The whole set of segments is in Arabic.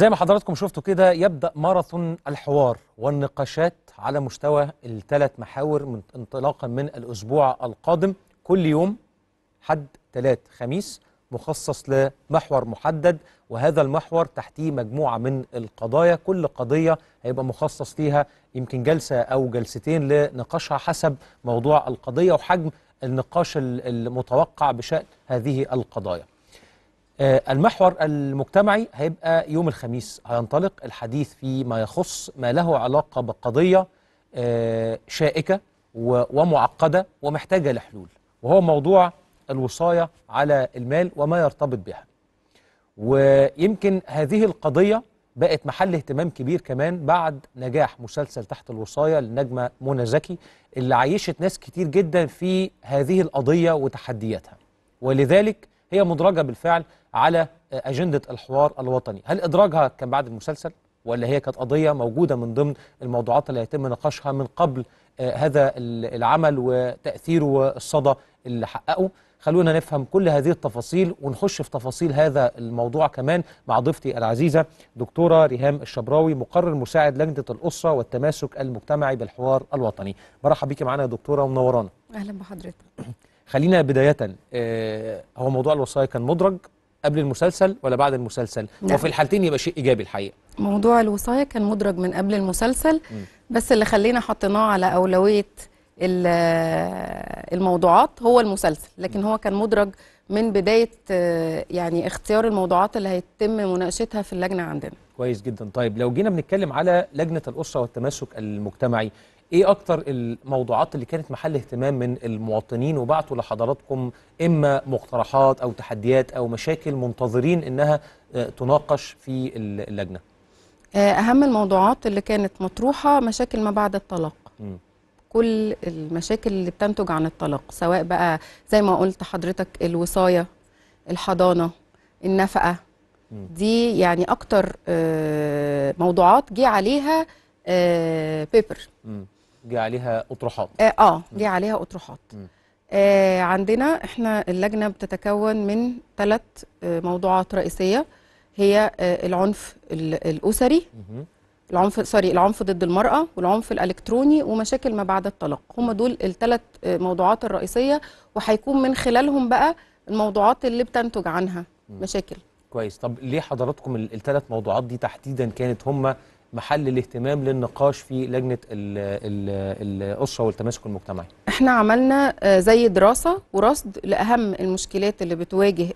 زي ما حضراتكم شفتوا كده يبدأ ماراثون الحوار والنقاشات على مستوى الثلاث محاور من انطلاقا من الأسبوع القادم كل يوم حد ثلاث خميس مخصص لمحور محدد وهذا المحور تحتيه مجموعة من القضايا كل قضية هيبقى مخصص ليها يمكن جلسة أو جلستين لنقاشها حسب موضوع القضية وحجم النقاش المتوقع بشأن هذه القضايا آه، المحور المجتمعي هيبقى يوم الخميس هينطلق الحديث فيما يخص ما له علاقة بقضية آه، شائكة ومعقدة ومحتاجة لحلول وهو موضوع الوصاية على المال وما يرتبط بها ويمكن هذه القضية بقت محل اهتمام كبير كمان بعد نجاح مسلسل تحت الوصاية للنجمة منى زكي اللي عيشت ناس كتير جدا في هذه القضية وتحدياتها ولذلك هي مدرجة بالفعل على أجندة الحوار الوطني هل إدراجها كان بعد المسلسل؟ ولا هي كانت قضية موجودة من ضمن الموضوعات اللي هيتم نقاشها من قبل آه، هذا العمل وتأثيره والصدى اللي حققه خلونا نفهم كل هذه التفاصيل ونخش في تفاصيل هذا الموضوع كمان مع ضيفتي العزيزة دكتورة ريهام الشبراوي مقرر مساعد لجنة الأسرة والتماسك المجتمعي بالحوار الوطني مرحبا بيكي معانا يا دكتورة ومنورانا أهلا بحضرتك خلينا بداية آه، هو موضوع الوصاية كان مدرج قبل المسلسل ولا بعد المسلسل نعم. وفي الحالتين يبقى شيء إيجابي الحقيقة موضوع الوصاية كان مدرج من قبل المسلسل بس اللي خلينا حطيناه على أولوية الموضوعات هو المسلسل لكن هو كان مدرج من بداية آه، يعني اختيار الموضوعات اللي هيتم مناقشتها في اللجنة عندنا كويس جدا طيب لو جينا بنتكلم على لجنة الأسرة والتماسك المجتمعي ايه اكتر الموضوعات اللي كانت محل اهتمام من المواطنين وبعتوا لحضراتكم اما مقترحات او تحديات او مشاكل منتظرين انها آه، تناقش في اللجنه آه، اهم الموضوعات اللي كانت مطروحه مشاكل ما بعد الطلاق م. كل المشاكل اللي بتنتج عن الطلاق سواء بقى زي ما قلت حضرتك الوصايه الحضانه النفقه دي يعني اكتر آه، موضوعات جه عليها بيبر دي عليها اطروحات اه, آه، جه دي عليها اطروحات آه عندنا احنا اللجنه بتتكون من ثلاث آه، موضوعات رئيسيه هي آه، العنف الاسري العنف سوري العنف ضد المراه والعنف الالكتروني ومشاكل ما بعد الطلاق هم دول الثلاث موضوعات الرئيسيه وهيكون من خلالهم بقى الموضوعات اللي بتنتج عنها مشاكل كويس طب ليه حضراتكم الثلاث موضوعات دي تحديدا كانت هم محل الاهتمام للنقاش في لجنه الاسره والتماسك المجتمعي. احنا عملنا آه، زي دراسه ورصد لاهم المشكلات اللي بتواجه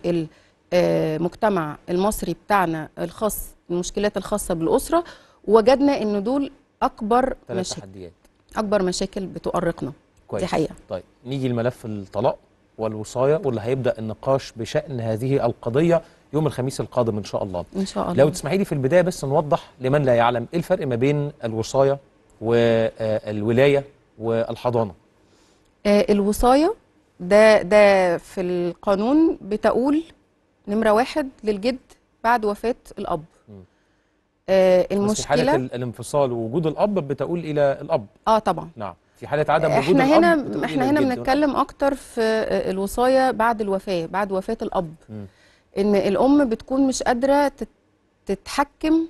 المجتمع آه، المصري بتاعنا الخاص المشكلات الخاصه بالاسره ووجدنا ان دول اكبر مشاكل تحديات. اكبر مشاكل بتؤرقنا. كويس. دي حقيقه. طيب نيجي لملف الطلاق والوصايه واللي هيبدا النقاش بشان هذه القضيه يوم الخميس القادم إن شاء الله إن شاء الله لو تسمحي لي في البداية بس نوضح لمن لا يعلم إيه الفرق ما بين الوصاية آه، والولاية والحضانة آه، الوصاية ده ده في القانون بتقول نمرة واحد للجد بعد وفاة الأب آه المشكله في حاله الانفصال ووجود الاب بتقول الى الاب اه طبعا نعم في حاله عدم وجود احنا هنا الأب احنا هنا بنتكلم اكتر في آه، الوصايه بعد الوفاه بعد وفاه الاب م. ان الام بتكون مش قادره تتحكم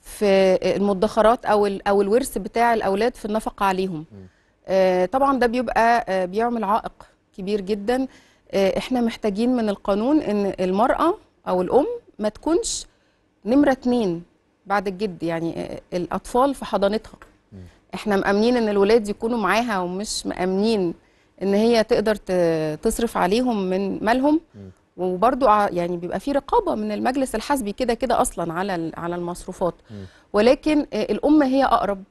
في المدخرات او او الورث بتاع الاولاد في النفقه عليهم آه، طبعا ده بيبقى آه، بيعمل عائق كبير جدا آه، احنا محتاجين من القانون ان المراه او الام ما تكونش نمره اتنين بعد الجد يعني الاطفال في حضانتها احنا مأمنين ان الولاد يكونوا معاها ومش مأمنين ان هي تقدر تصرف عليهم من مالهم وبرضو يعني بيبقى في رقابه من المجلس الحزبي كده كده اصلا على على المصروفات ولكن آه، الام هي اقرب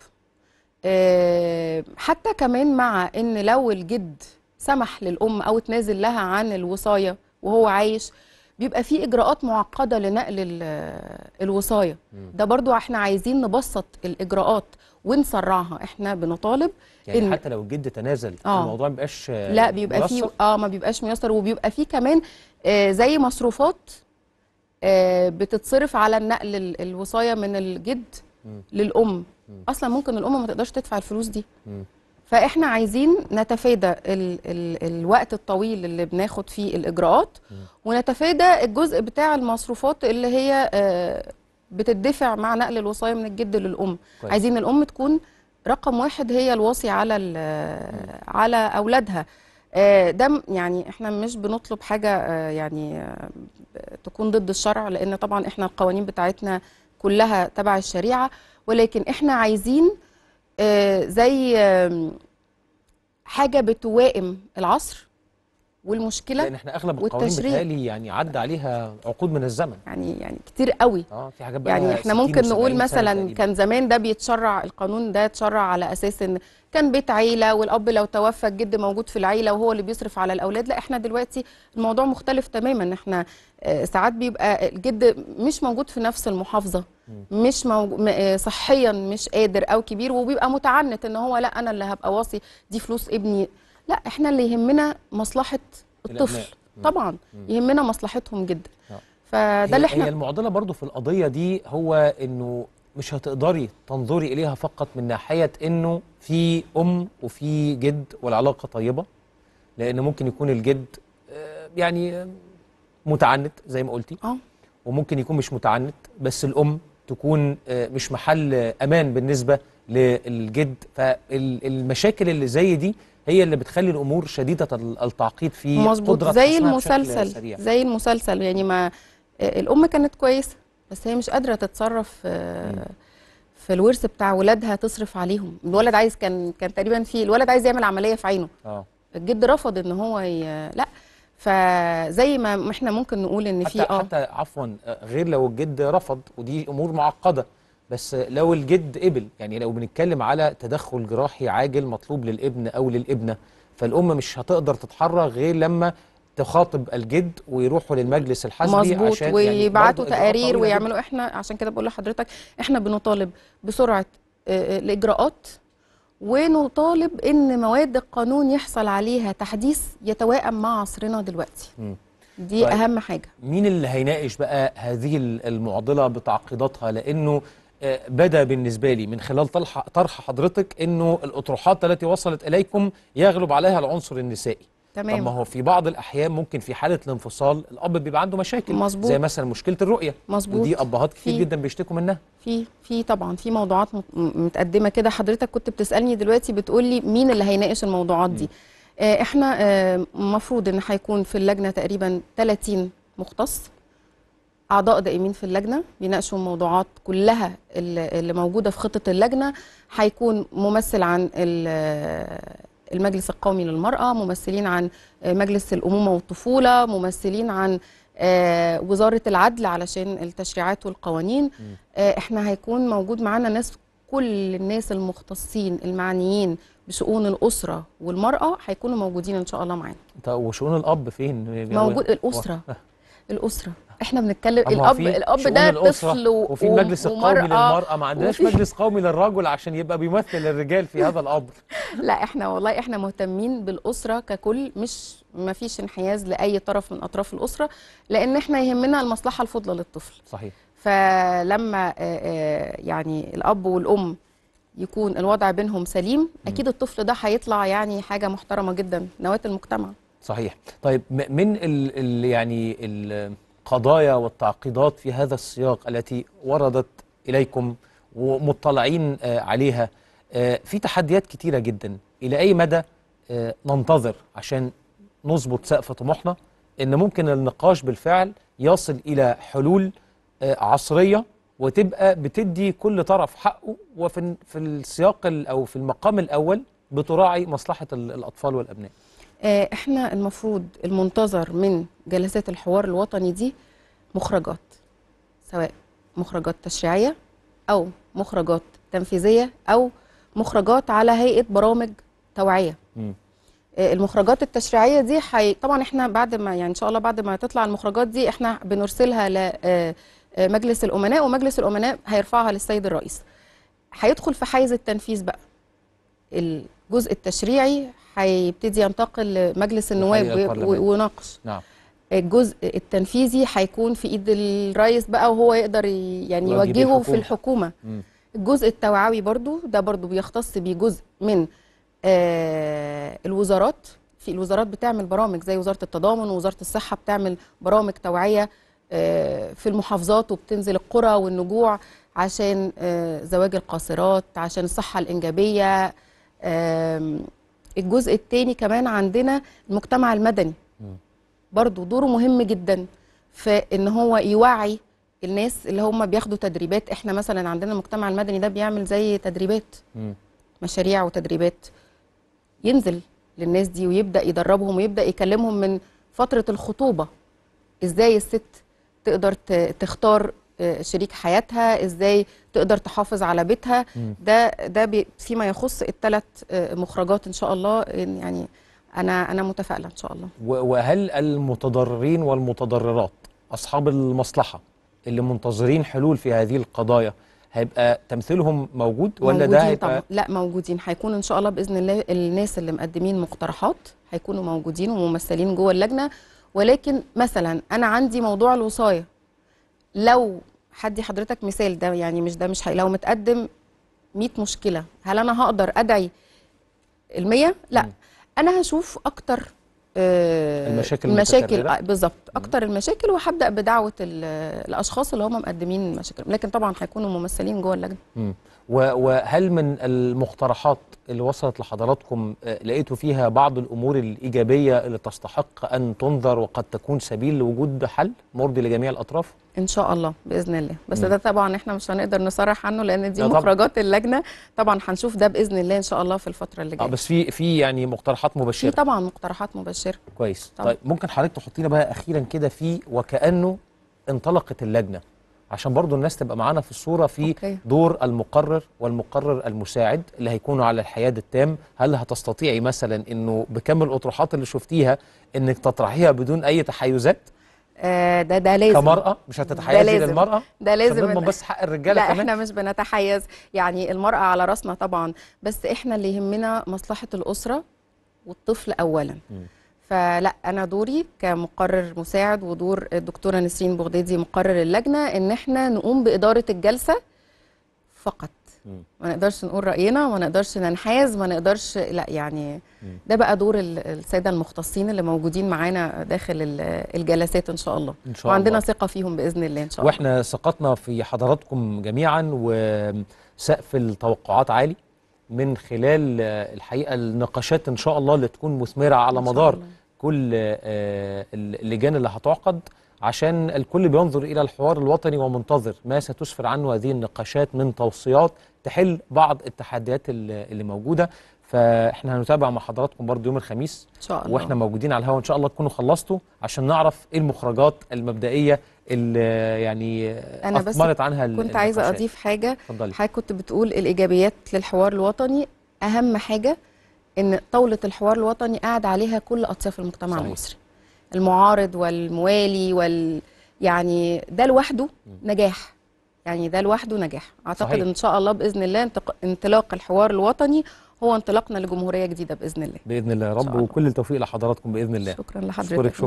آه، حتى كمان مع ان لو الجد سمح للام او تنازل لها عن الوصايه وهو عايش بيبقى في اجراءات معقده لنقل آه، الوصايه ده برضو احنا عايزين نبسط الاجراءات ونسرعها احنا بنطالب يعني إن... حتى لو الجد تنازل آه. الموضوع ما بيبقاش لا بيبقى فيه اه ما بيبقاش ميسر وبيبقى فيه كمان آه زي مصروفات آه بتتصرف على النقل الوصايه من الجد م. للام م. اصلا ممكن الام ما تقدرش تدفع الفلوس دي م. فاحنا عايزين نتفادى ال ال الوقت الطويل اللي بناخد فيه الاجراءات م. ونتفادى الجزء بتاع المصروفات اللي هي آه، بتدفع مع نقل الوصايه من الجد للام كويس. عايزين الام تكون رقم واحد هي الوصي على آه، على اولادها آه، ده يعني احنا مش بنطلب حاجه آه، يعني تكون ضد الشرع لان طبعا احنا القوانين بتاعتنا كلها تبع الشريعه ولكن احنا عايزين زي حاجه بتوائم العصر والمشكله لان احنا اغلب القوانين بتهيألي يعني عدى عليها عقود من الزمن يعني يعني كتير قوي اه في حاجات بقى يعني احنا ممكن نقول مثلا كان زمان ده بيتشرع القانون ده اتشرع على اساس ان كان بيت عيله والاب لو توفى الجد موجود في العيله وهو اللي بيصرف على الاولاد لا احنا دلوقتي الموضوع مختلف تماما احنا آه، ساعات بيبقى الجد مش موجود في نفس المحافظه مش آه، صحيا مش قادر او كبير وبيبقى متعنت ان هو لا انا اللي هبقى واصي دي فلوس ابني لا احنا اللي يهمنا مصلحه الطفل طبعا يهمنا مصلحتهم جدا اه. فده اللي احنا هي المعضله برضو في القضيه دي هو انه مش هتقدري تنظري اليها فقط من ناحيه انه في ام وفي جد والعلاقه طيبه لان ممكن يكون الجد آه، يعني متعنت زي ما قلتي اه وممكن يكون مش متعنت بس الام تكون آه، مش محل امان بالنسبه للجد فالمشاكل اللي زي دي هي اللي بتخلي الامور شديده التعقيد في مظبوط زي المسلسل زي المسلسل يعني ما الام كانت كويسه بس هي مش قادره تتصرف آه، في الورث بتاع ولادها تصرف عليهم الولد عايز كان كان تقريبا في الولد عايز يعمل عمليه في عينه اه الجد رفض ان هو ي... لا فزي ما احنا ممكن نقول ان في اه حتى عفوا آه، غير لو الجد رفض ودي امور معقده بس لو الجد قبل يعني لو بنتكلم على تدخل جراحي عاجل مطلوب للابن او للابنه فالام مش هتقدر تتحرك غير لما تخاطب الجد ويروحوا للمجلس الحزبي مظبوط يعني ويبعتوا يعني تقارير ويعملوا احنا عشان كده بقول لحضرتك احنا بنطالب بسرعه آه، آه، الاجراءات ونطالب ان مواد القانون يحصل عليها تحديث يتوائم مع عصرنا دلوقتي م. دي طيب. اهم حاجه مين اللي هيناقش بقى هذه المعضله بتعقيداتها لانه آه، بدا بالنسبة لي من خلال طرح حضرتك أنه الأطروحات التي وصلت إليكم يغلب عليها العنصر النسائي تمام طب ما هو في بعض الاحيان ممكن في حاله الانفصال الاب بيبقى عنده مشاكل مزبوط. زي مثلا مشكله الرؤيه مظبوط ودي ابهات كتير فيه. جدا بيشتكوا منها في في طبعا في موضوعات متقدمه كده حضرتك كنت بتسالني دلوقتي بتقول لي مين اللي هيناقش الموضوعات دي م. آه، احنا المفروض آه، ان هيكون في اللجنه تقريبا 30 مختص اعضاء دائمين في اللجنه بيناقشوا الموضوعات كلها اللي موجوده في خطه اللجنه هيكون ممثل عن المجلس القومي للمراه ممثلين عن مجلس الامومه والطفوله ممثلين عن آه، وزاره العدل علشان التشريعات والقوانين آه، احنا هيكون موجود معانا ناس كل الناس المختصين المعنيين بشؤون الاسره والمراه هيكونوا موجودين ان شاء الله معانا طب وشؤون الاب فين موجود الاسره الاسره احنا بنتكلم الاب الاب ده طفل وفي المجلس القومي للمراه ما عندناش مجلس قومي للرجل عشان يبقى بيمثل الرجال في هذا الامر لا احنا والله احنا مهتمين بالاسره ككل مش ما فيش انحياز لاي طرف من اطراف الاسره لان احنا يهمنا المصلحه الفضلى للطفل صحيح فلما آه، آه، يعني الاب والام يكون الوضع بينهم سليم اكيد الطفل ده هيطلع يعني حاجه محترمه جدا نواه المجتمع صحيح طيب من ال يعني ال القضايا والتعقيدات في هذا السياق التي وردت إليكم ومطلعين آه، عليها آه، في تحديات كتيرة جدا إلى أي مدى آه، ننتظر عشان نظبط سقف طموحنا إن ممكن النقاش بالفعل يصل إلى حلول عصرية وتبقى بتدي كل طرف حقه وفي السياق أو في المقام الأول بتراعي مصلحة الأطفال والأبناء آه، احنا المفروض المنتظر من جلسات الحوار الوطني دي مخرجات سواء مخرجات تشريعيه او مخرجات تنفيذيه او مخرجات على هيئه برامج توعيه م. آه، المخرجات التشريعيه دي حي... طبعا احنا بعد ما يعني ان شاء الله بعد ما تطلع المخرجات دي احنا بنرسلها لمجلس آه، الامناء ومجلس الامناء هيرفعها للسيد الرئيس هيدخل في حيز التنفيذ بقى الجزء التشريعي هيبتدي ينتقل لمجلس النواب ونقش نعم. الجزء التنفيذي هيكون في ايد الرئيس بقى وهو يقدر يعني يوجهه في الحكومه م. الجزء التوعوي برضو ده برضو بيختص بجزء من آه الوزارات في الوزارات بتعمل برامج زي وزاره التضامن ووزاره الصحه بتعمل برامج توعيه آه، في المحافظات وبتنزل القرى والنجوع عشان آه، زواج القاصرات عشان الصحه الانجابيه الجزء الثاني كمان عندنا المجتمع المدني برضو دوره مهم جدا في ان هو يوعي الناس اللي هم بياخدوا تدريبات احنا مثلا عندنا المجتمع المدني ده بيعمل زي تدريبات مشاريع وتدريبات ينزل للناس دي ويبدا يدربهم ويبدا يكلمهم من فتره الخطوبه ازاي الست تقدر تختار شريك حياتها ازاي تقدر تحافظ على بيتها ده ده فيما يخص الثلاث آه، مخرجات ان شاء الله يعني انا انا متفائله ان شاء الله وهل المتضررين والمتضررات اصحاب المصلحه اللي منتظرين حلول في هذه القضايا هيبقى تمثيلهم موجود ولا ده هيبقى طبعا. لا موجودين هيكون ان شاء الله باذن الله الناس اللي مقدمين مقترحات هيكونوا موجودين وممثلين جوه اللجنه ولكن مثلا انا عندي موضوع الوصايه لو هدي حضرتك مثال ده يعني مش ده مش حقيقي لو متقدم 100 مشكله هل انا هقدر ادعي ال100 لا م. انا هشوف اكتر آه، المشاكل المشاكل آه، بالظبط اكتر المشاكل وهبدا بدعوه الاشخاص اللي هم مقدمين المشاكل لكن طبعا هيكونوا ممثلين جوه اللجنه وهل من المقترحات اللي وصلت لحضراتكم آه، لقيتوا فيها بعض الأمور الإيجابية اللي تستحق أن تنظر وقد تكون سبيل لوجود حل مرضي لجميع الأطراف؟ ان شاء الله باذن الله بس ده طبعا احنا مش هنقدر نصرح عنه لان دي مخرجات اللجنه طبعا هنشوف ده باذن الله ان شاء الله في الفتره اللي آه، جايه اه بس في في يعني مقترحات مبشره في طبعا مقترحات مبشره كويس طبعا. طيب ممكن حضرتك تحطينا بقى اخيرا كده في وكانه انطلقت اللجنه عشان برضو الناس تبقى معانا في الصورة في أوكي. دور المقرر والمقرر المساعد اللي هيكونوا على الحياد التام هل هتستطيعي مثلا أنه بكم الأطروحات اللي شفتيها أنك تطرحيها بدون أي تحيزات؟ آه، ده ده لازم كمرأة مش هتتحيزي للمرأة ده لازم لازم بس حق الرجالة لا كمان. احنا مش بنتحيز يعني المرأة على راسنا طبعا بس احنا اللي يهمنا مصلحة الأسرة والطفل أولا م. فلا انا دوري كمقرر مساعد ودور الدكتوره نسرين بغدادي مقرر اللجنه ان احنا نقوم باداره الجلسه فقط ما نقدرش نقول راينا ما نقدرش ننحاز ما نقدرش لا يعني ده بقى دور الساده المختصين اللي موجودين معانا داخل الجلسات ان شاء الله إن شاء وعندنا الله. ثقه فيهم باذن الله ان شاء الله واحنا ثقتنا في حضراتكم جميعا وسقف التوقعات عالي من خلال آه، الحقيقه النقاشات ان شاء الله اللي تكون مثمره على مدار كل آه، اللجان اللي هتعقد عشان الكل بينظر الى الحوار الوطني ومنتظر ما ستسفر عنه هذه النقاشات من توصيات تحل بعض التحديات اللي موجوده فاحنا هنتابع مع حضراتكم برضه يوم الخميس إن شاء الله. واحنا موجودين على الهواء ان شاء الله تكونوا خلصتوا عشان نعرف ايه المخرجات المبدئيه اللي يعني انا بس عنها كنت عايزه اضيف حاجه اتفضلي حضرتك كنت بتقول الايجابيات للحوار الوطني اهم حاجه ان طاوله الحوار الوطني قاعد عليها كل اطياف المجتمع صحيح. المصري المعارض والموالي وال يعني ده لوحده نجاح يعني ده لوحده نجاح اعتقد صحيح. ان شاء الله باذن الله انطلاق الحوار الوطني هو انطلاقنا لجمهوريه جديده باذن الله باذن الله يا رب وكل التوفيق لحضراتكم باذن الله شكرا لحضرتك شكرا